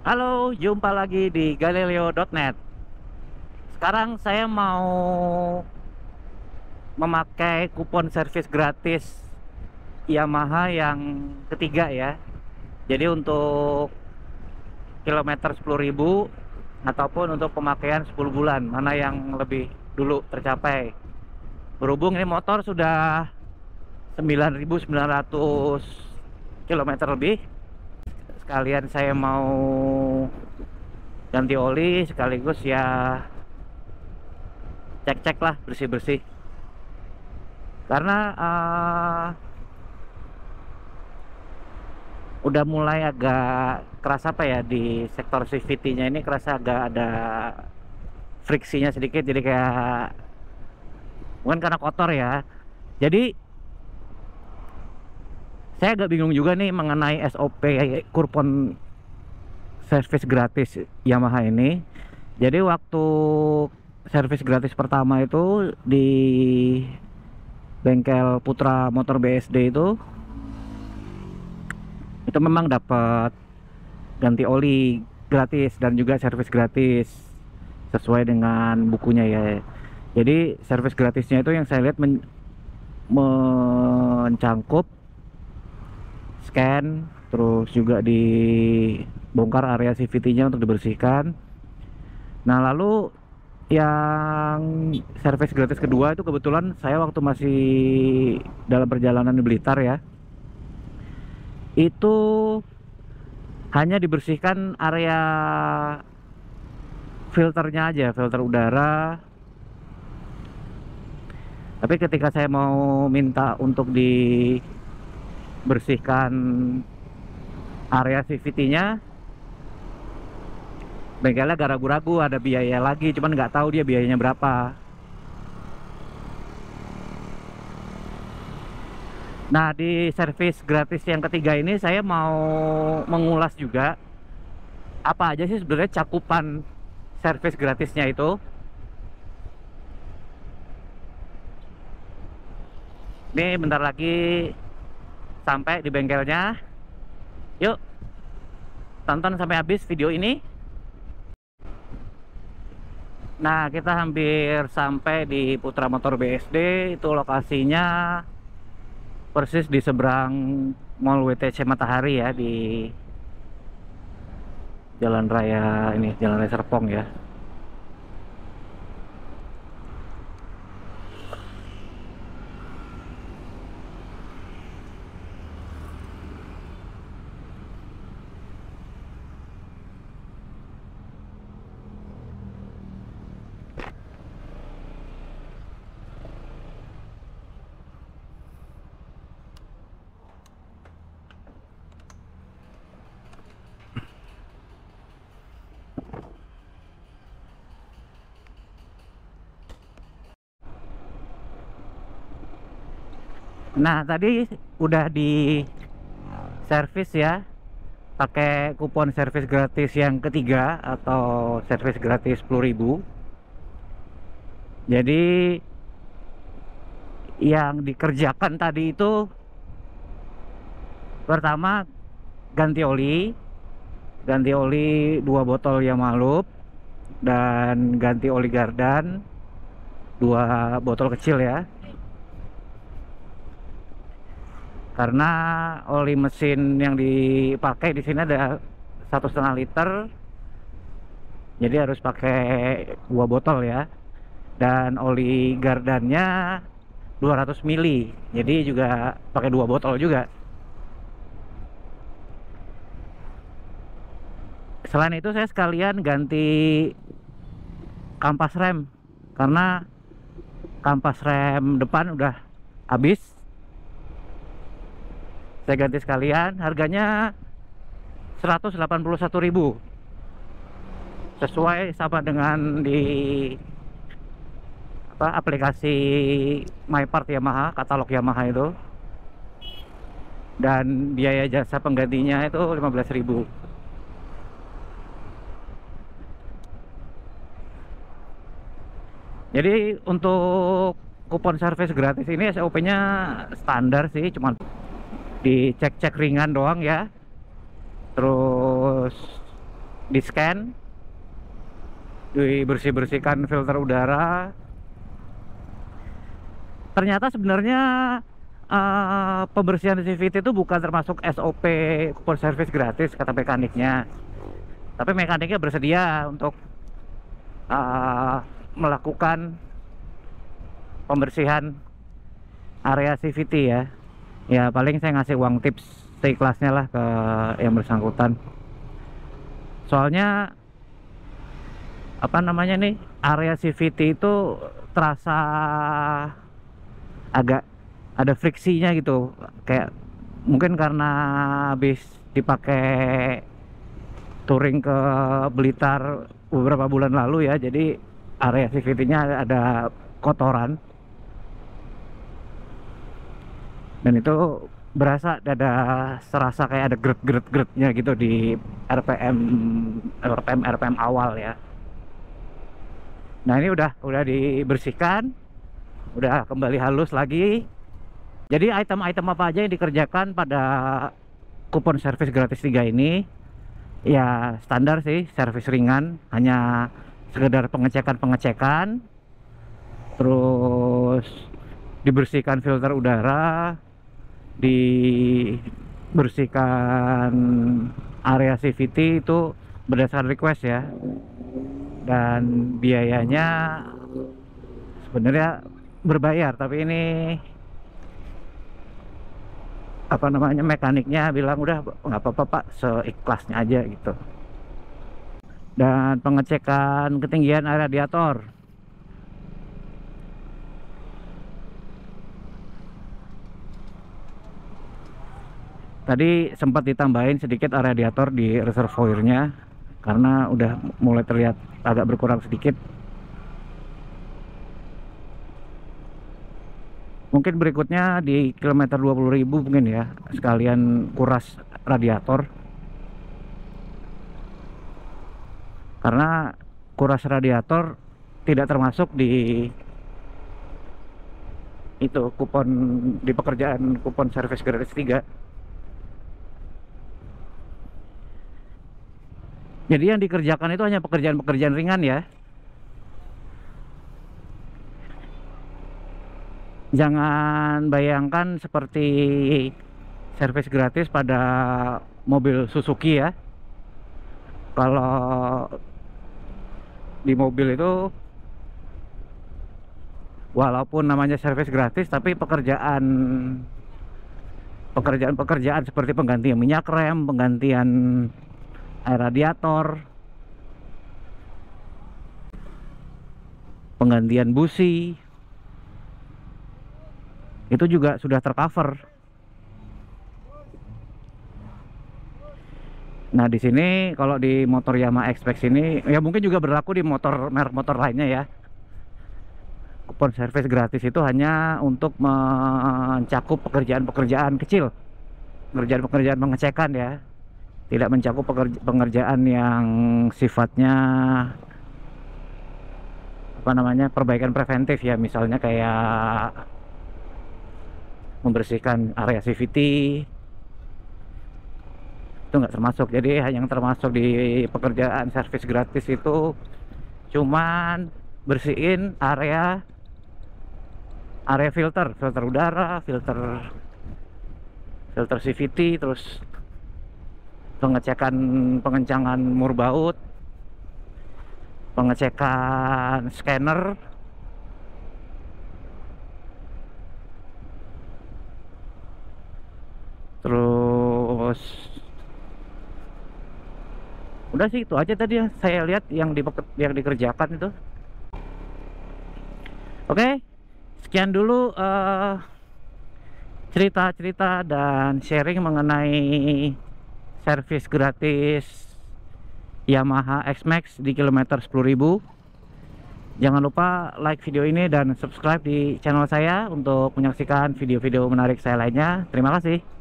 Halo, jumpa lagi di Galileo.net. Sekarang saya mau memakai kupon servis gratis Yamaha yang ketiga ya. Jadi untuk kilometer 10.000 ataupun untuk pemakaian 10 bulan, mana yang lebih dulu tercapai. Berhubung ini motor sudah 9.900 kilometer lebih, sekalian saya mau ganti oli sekaligus ya cek-cek lah bersih-bersih karena uh, udah mulai agak kerasa apa ya di sektor CVT nya ini kerasa agak ada friksinya sedikit jadi kayak mungkin karena kotor ya jadi saya agak bingung juga nih mengenai SOP kurpon servis gratis Yamaha ini jadi waktu servis gratis pertama itu di bengkel Putra Motor BSD itu itu memang dapat ganti oli gratis dan juga servis gratis sesuai dengan bukunya ya jadi servis gratisnya itu yang saya lihat men mencangkup scan terus juga dibongkar area CVT-nya untuk dibersihkan. Nah, lalu yang service gratis kedua itu kebetulan saya waktu masih dalam perjalanan di Blitar ya. Itu hanya dibersihkan area filternya aja, filter udara. Tapi ketika saya mau minta untuk di bersihkan area CVT-nya bengkelnya gak ragu-ragu ada biaya lagi cuman nggak tahu dia biayanya berapa nah di servis gratis yang ketiga ini saya mau mengulas juga apa aja sih sebenarnya cakupan servis gratisnya itu ini bentar lagi sampai di bengkelnya. Yuk, tonton sampai habis video ini. Nah, kita hampir sampai di Putra Motor BSD. Itu lokasinya persis di seberang Mall WTC Matahari ya di Jalan Raya ini, Jalan Raya Serpong ya. Nah tadi udah di servis ya pakai kupon servis gratis yang ketiga atau servis gratis 10.000 jadi yang dikerjakan tadi itu pertama ganti oli ganti oli dua botol yang malup dan ganti oli gardan dua botol kecil ya karena oli mesin yang dipakai di sini ada satu setengah liter jadi harus pakai dua botol ya dan oli gardannya 200 mili jadi juga pakai dua botol juga selain itu saya sekalian ganti kampas rem karena kampas rem depan udah habis saya ganti sekalian harganya 181.000 sesuai sama dengan di apa aplikasi MyPart Yamaha katalog Yamaha itu dan biaya jasa penggantinya itu 15.000 Jadi untuk kupon service gratis ini SOP-nya standar sih, cuman dicek-cek ringan doang ya terus di scan dibersih-bersihkan filter udara ternyata sebenarnya uh, pembersihan CVT itu bukan termasuk SOP kupon service gratis kata mekaniknya tapi mekaniknya bersedia untuk uh, melakukan pembersihan area CVT ya ya paling saya ngasih uang tips stay kelasnya lah ke yang bersangkutan soalnya apa namanya nih area CVT itu terasa agak ada friksinya gitu kayak mungkin karena habis dipakai touring ke Blitar beberapa bulan lalu ya jadi area CVT-nya ada kotoran dan itu berasa ada serasa kayak ada geret geret geretnya gitu di RPM RPM RPM awal ya nah ini udah udah dibersihkan udah kembali halus lagi jadi item-item apa aja yang dikerjakan pada kupon servis gratis 3 ini ya standar sih servis ringan hanya sekedar pengecekan-pengecekan terus dibersihkan filter udara dibersihkan area CVT itu berdasar request ya dan biayanya sebenarnya berbayar tapi ini apa namanya mekaniknya bilang udah nggak apa-apa pak seikhlasnya aja gitu dan pengecekan ketinggian radiator tadi sempat ditambahin sedikit radiator di reservoirnya karena udah mulai terlihat agak berkurang sedikit mungkin berikutnya di kilometer 20.000 mungkin ya sekalian kuras radiator karena kuras radiator tidak termasuk di itu kupon di pekerjaan kupon service gratis 3 Jadi yang dikerjakan itu hanya pekerjaan-pekerjaan ringan ya. Jangan bayangkan seperti servis gratis pada mobil Suzuki ya. Kalau di mobil itu walaupun namanya servis gratis tapi pekerjaan pekerjaan-pekerjaan seperti penggantian minyak rem, penggantian air radiator penggantian busi itu juga sudah tercover nah di sini kalau di motor Yamaha Xpex ini ya mungkin juga berlaku di motor merek motor lainnya ya kupon servis gratis itu hanya untuk mencakup pekerjaan-pekerjaan kecil pekerjaan-pekerjaan pengecekan ya tidak mencakup pengerjaan yang sifatnya apa namanya perbaikan preventif ya misalnya kayak membersihkan area CVT itu nggak termasuk jadi yang termasuk di pekerjaan servis gratis itu cuman bersihin area area filter filter udara filter filter CVT terus pengecekan pengencangan mur baut, pengecekan scanner terus udah sih itu aja tadi yang saya lihat yang di yang dikerjakan itu oke sekian dulu eh, cerita-cerita uh, cerita -cerita dan sharing mengenai servis gratis Yamaha X-Max di kilometer 10.000 jangan lupa like video ini dan subscribe di channel saya untuk menyaksikan video-video menarik saya lainnya terima kasih